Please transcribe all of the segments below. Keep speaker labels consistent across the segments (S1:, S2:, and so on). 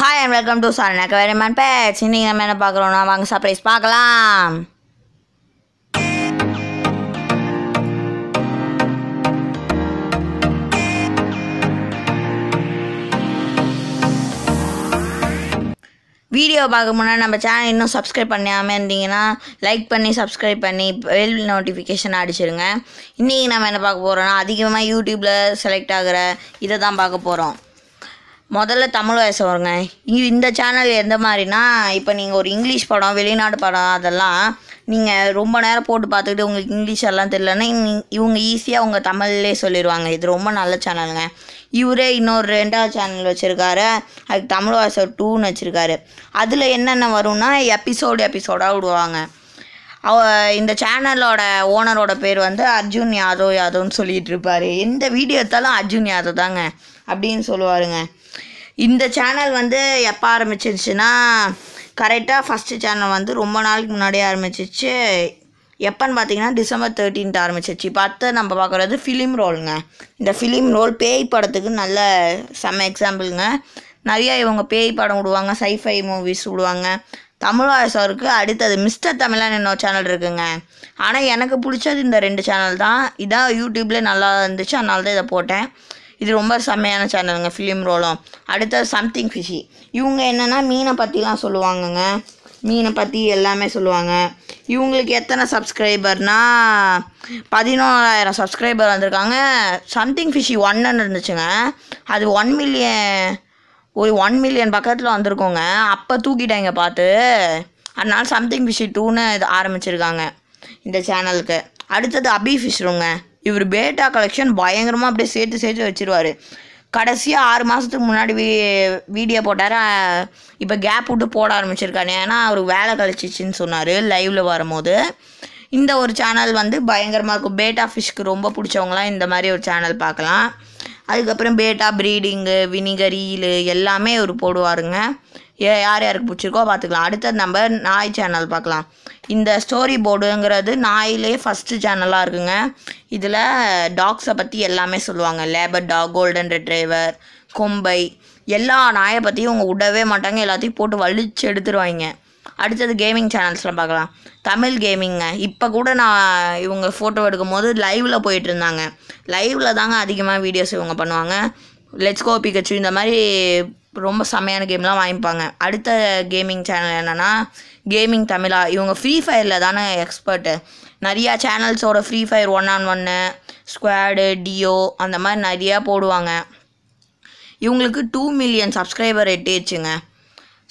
S1: hi and welcome to sir எனக்கு வேறு man batch இன்றைக்கி நம்ம என்ன பார்க்குறோம்னா வாங்க சர்ப்ரைஸ் பார்க்கலாம் வீடியோ பார்க்க முன்னாடி நம்ம சேனல் இன்னும் சப்ஸ்கிரைப் பண்ணாமல் இருந்தீங்கன்னா லைக் பண்ணி சப்ஸ்கிரைப் பண்ணி வெயில் நோட்டிஃபிகேஷன் அடிச்சிருங்க இன்றைக்கி நம்ம என்ன பார்க்க போகிறோம்னா அதிகமாக யூடியூப்பில் செலக்ட் ஆகிற இதை தான் பார்க்க போகிறோம் முதல்ல தமிழ் வயசு வருங்க இந்த சேனல் எந்த மாதிரினா இப்போ நீங்கள் ஒரு இங்கிலீஷ் படம் வெளிநாடு படம் அதெல்லாம் நீங்கள் ரொம்ப நேரம் போட்டு பார்த்துக்கிட்டு உங்களுக்கு இங்கிலீஷ் எல்லாம் தெரியலன்னா இவங்க ஈஸியாக உங்கள் தமிழ்லேயே சொல்லிடுவாங்க இது ரொம்ப நல்ல சேனலுங்க இவரே இன்னொரு ரெண்டாவது சேனல் வச்சுருக்காரு அதுக்கு தமிழ் வாசர் டூன்னு வச்சுருக்காரு அதில் என்னென்ன வரும்னா எபிசோடு எபிசோடாக விடுவாங்க அவ இந்த சேனலோட ஓனரோட பேர் வந்து அர்ஜுன் யாதவ் யாதவ்னு சொல்லிகிட்டு இருப்பார் எந்த வீடியோ எடுத்தாலும் அர்ஜுன் யாதவ் தாங்க அப்படின்னு சொல்லுவாருங்க இந்த சேனல் வந்து எப்போ ஆரம்பிச்சிருச்சுன்னா கரெக்டாக ஃபஸ்ட்டு சேனல் வந்து ரொம்ப நாளைக்கு முன்னாடியே ஆரம்பிச்சிச்சு எப்போன்னு பார்த்தீங்கன்னா டிசம்பர் தேர்ட்டீன்ட்டு ஆரம்பிச்சிச்சு இப்போ நம்ம பார்க்குறது ஃபிலிம் ரோலுங்க இந்த ஃபிலிம் ரோல் பேய் படத்துக்கு நல்ல செம்ம எக்ஸாம்பிளுங்க நிறையா இவங்க பேய் படம் விடுவாங்க சைஃபை மூவிஸ் விடுவாங்க தமிழரசருக்கு அடுத்தது மிஸ்டர் தமிழன் இன்னொரு சேனல் இருக்குங்க ஆனால் எனக்கு பிடிச்சது இந்த ரெண்டு சேனல் தான் இதான் யூடியூப்லேயே நல்லா இருந்துச்சு அதனால தான் இதை போட்டேன் இது ரொம்ப செம்மையான சேனலுங்க ஃபிலிம் ரோலும் அடுத்தது சம்திங் ஃபிஷி இவங்க என்னென்னா மீனை பற்றிலாம் சொல்லுவாங்கங்க மீனை பற்றி எல்லாமே சொல்லுவாங்க இவங்களுக்கு எத்தனை சப்ஸ்கிரைபர்னா பதினோராயிரம் சப்ஸ்கிரைபர் வந்திருக்காங்க சம்திங் ஃபிஷி ஒன்னு இருந்துச்சுங்க அது ஒன் மில்லியன் ஒரு ஒன் மில்லியன் பக்கத்தில் வந்திருக்கோங்க அப்போ தூக்கிட்டாங்க பார்த்து அதனால் சம்திங் ஃபிஷி டூன்னு இது ஆரம்பிச்சிருக்காங்க இந்த சேனலுக்கு அடுத்தது அபி ஃபிஷ்ருங்க இவர் பேட்டா கலெக்ஷன் பயங்கரமாக அப்படியே சேர்த்து சேர்த்து வச்சுருவார் கடைசியாக ஆறு மாதத்துக்கு முன்னாடி வீ வீடியோ போட்டார் இப்போ கேப் விட்டு போட ஆரம்பிச்சிருக்காரு ஏன்னா அவர் வேலை கழிச்சிச்சின்னு சொன்னார் லைவில் வரும்போது இந்த ஒரு சேனல் வந்து பயங்கரமாக இருக்கும் பேட்டா ஃபிஷ்க்கு ரொம்ப பிடிச்சவங்களாம் இந்த மாதிரி ஒரு சேனல் பார்க்கலாம் அதுக்கப்புறம் பேட்டா ப்ரீடிங்கு வினிகர் ஈலு எல்லாமே இவர் போடுவாருங்க ஏ யார் யாருக்கு பிடிச்சிருக்கோ பார்த்துக்கலாம் அடுத்தது நம்ம நாய் சேனல் பார்க்கலாம் இந்த ஸ்டோரி போர்டுங்கிறது நாயிலே ஃபஸ்ட்டு சேனலாக இருக்குங்க இதில் டாக்ஸை பற்றி எல்லாமே சொல்லுவாங்க லேபர் டாக் கோல்டன் ரெட்ரைவர் கொம்பை எல்லா நாயை பற்றியும் அவங்க விடவே மாட்டாங்க எல்லாத்தையும் போட்டு வலிச்சு எடுத்துருவாங்க அடுத்தது கேமிங் சேனல்ஸ்லாம் பார்க்கலாம் தமிழ் கேமிங்க இப்போ கூட நான் இவங்க ஃபோட்டோ எடுக்கும் போது லைவில் போயிட்டுருந்தாங்க லைவில் தாங்க அதிகமாக வீடியோஸ் இவங்க பண்ணுவாங்க லெட்ஸ் கோ பிகச்சு இந்த மாதிரி ரொம்ப செம்மையான கேம்லாம் வாங்கிப்பாங்க அடுத்த கேமிங் சேனல் என்னென்னா கேமிங் தமிழா இவங்க ஃப்ரீ ஃபயரில் தானே எக்ஸ்பர்ட்டு நிறையா சேனல்ஸோட ஃப்ரீ ஃபயர் ஒன் ஆன் ஒன்று ஸ்குவாடு டியோ அந்த மாதிரி நிறையா போடுவாங்க இவங்களுக்கு டூ மில்லியன் சப்ஸ்கிரைபர் எட்டிச்சுங்க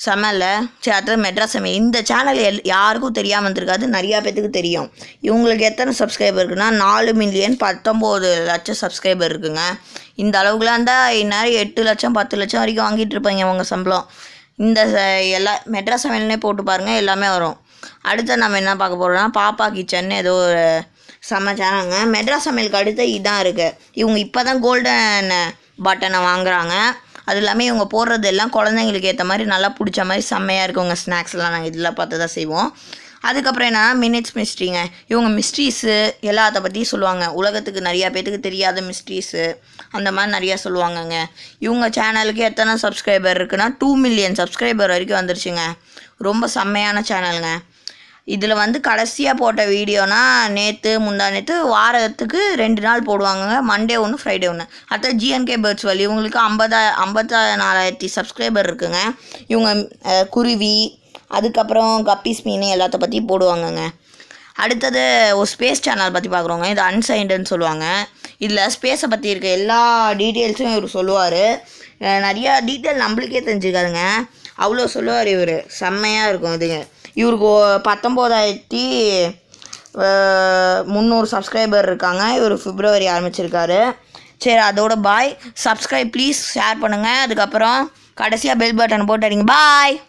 S1: செமல சேட்டர் மெட்ராஸ் சமையல் இந்த சேனல் எல் யாருக்கும் தெரியாமல் வந்திருக்காது நிறையா பேத்துக்கு தெரியும் இவங்களுக்கு எத்தனை சப்ஸ்கிரைபர் இருக்குன்னா நாலு மில்லியன் பத்தொம்போது லட்சம் சப்ஸ்கிரைபர் இருக்குங்க இந்த அளவுக்குலாம் இருந்தால் இந்நேரம் எட்டு லட்சம் பத்து லட்சம் வரைக்கும் வாங்கிட்டு இருப்பாங்க அவங்க சம்பளம் இந்த எல்லா மெட்ராஸ் சமையல்னே போட்டு பாருங்கள் எல்லாமே வரும் அடுத்து நம்ம என்ன பார்க்க போகிறோம்னா பாப்பா கிச்சன் ஏதோ ஒரு சமைச்சாங்க மெட்ராஸ் சமையலுக்கு அடுத்து இதான் இருக்குது இவங்க இப்போ தான் கோல்டன் பட்டனை வாங்குகிறாங்க அது இல்லாமல் இவங்க போடுறது எல்லாம் குழந்தைங்களுக்கு ஏற்ற மாதிரி நல்லா பிடிச்ச மாதிரி செம்மையாக இருக்குங்க ஸ்நாக்ஸ்லாம் நாங்கள் இதெல்லாம் பார்த்து தான் செய்வோம் அதுக்கப்புறம் என்ன மினிட்ஸ் மிஸ்ட்ரிங்க இவங்க மிஸ்ட்ரீஸு எல்லாத்த பற்றியும் சொல்லுவாங்க உலகத்துக்கு நிறையா பேத்துக்கு தெரியாத மிஸ்ட்ரீஸு அந்த மாதிரி நிறையா சொல்லுவாங்கங்க இவங்க சேனலுக்கு எத்தனை சப்ஸ்கிரைபர் இருக்குன்னா டூ மில்லியன் சப்ஸ்கிரைபர் வரைக்கும் வந்துருச்சுங்க ரொம்ப செம்மையான சேனலுங்க இதில் வந்து கடைசியாக போட்ட வீடியோனா நேற்று முந்தா நேற்று வாரத்துக்கு ரெண்டு நாள் போடுவாங்க மண்டே ஒன்று ஃப்ரைடே ஒன்று அடுத்த ஜிஎன்கே பேர்ட்ஸ் வழி இவங்களுக்கு ஐம்பதா ஐம்பத்தா நாலாயிரத்தி சப்ஸ்கிரைபர் இருக்குங்க இவங்க குருவி அதுக்கப்புறம் கப்பிஸ் மீன் எல்லாத்த பற்றி போடுவாங்கங்க அடுத்தது ஒரு ஸ்பேஸ் சேனல் பற்றி பார்க்குறோங்க இது அன்சைண்டுன்னு சொல்லுவாங்க இதில் ஸ்பேஸை பற்றி இருக்க எல்லா டீட்டெயில்ஸும் இவர் சொல்லுவார் நிறையா டீட்டெயில் நம்மளுக்கே தெரிஞ்சுக்காதுங்க அவ்வளோ சொல்லுவார் இவர் செம்மையாக இருக்கும் இதுங்க இவருக்கு பத்தொம்போதாயிரத்தி முந்நூறு சப்ஸ்கிரைபர் இருக்காங்க இவர் ஃபிப்ரவரி ஆரம்பிச்சிருக்காரு சரி அதோட பாய் சப்ஸ்கிரைப் ப்ளீஸ் ஷேர் பண்ணுங்கள் அதுக்கப்புறம் கடைசியாக பெல் பட்டன் போட்டு அடிங்க பாய்